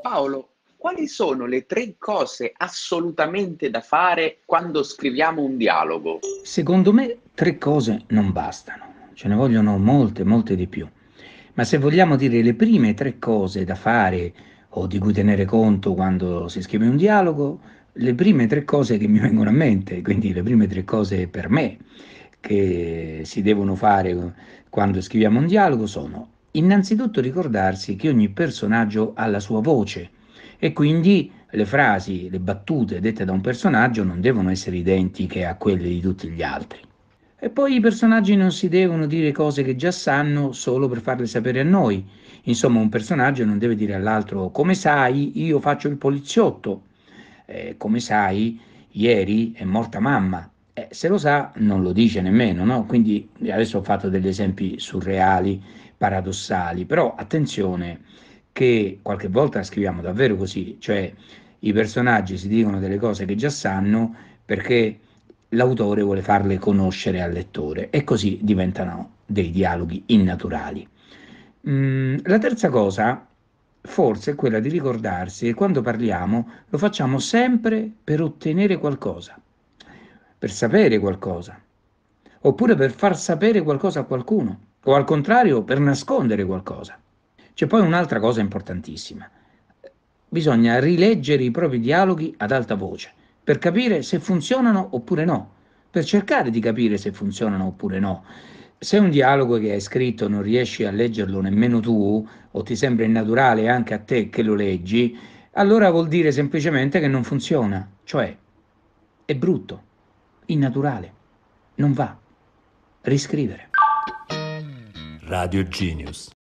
Paolo, quali sono le tre cose assolutamente da fare quando scriviamo un dialogo? Secondo me tre cose non bastano, ce ne vogliono molte, molte di più. Ma se vogliamo dire le prime tre cose da fare o di cui tenere conto quando si scrive un dialogo, le prime tre cose che mi vengono a mente, quindi le prime tre cose per me che si devono fare quando scriviamo un dialogo sono Innanzitutto ricordarsi che ogni personaggio ha la sua voce e quindi le frasi, le battute dette da un personaggio non devono essere identiche a quelle di tutti gli altri. E poi i personaggi non si devono dire cose che già sanno solo per farle sapere a noi. Insomma, un personaggio non deve dire all'altro come sai io faccio il poliziotto, eh, come sai ieri è morta mamma eh, se lo sa non lo dice nemmeno, no? quindi eh, adesso ho fatto degli esempi surreali, paradossali, però attenzione che qualche volta scriviamo davvero così, cioè i personaggi si dicono delle cose che già sanno perché l'autore vuole farle conoscere al lettore e così diventano dei dialoghi innaturali. Mm, la terza cosa forse è quella di ricordarsi che quando parliamo lo facciamo sempre per ottenere qualcosa per sapere qualcosa, oppure per far sapere qualcosa a qualcuno, o al contrario per nascondere qualcosa. C'è poi un'altra cosa importantissima. Bisogna rileggere i propri dialoghi ad alta voce, per capire se funzionano oppure no, per cercare di capire se funzionano oppure no. Se un dialogo che hai scritto non riesci a leggerlo nemmeno tu, o ti sembra innaturale anche a te che lo leggi, allora vuol dire semplicemente che non funziona, cioè è brutto innaturale. Non va. Riscrivere. Radio Genius.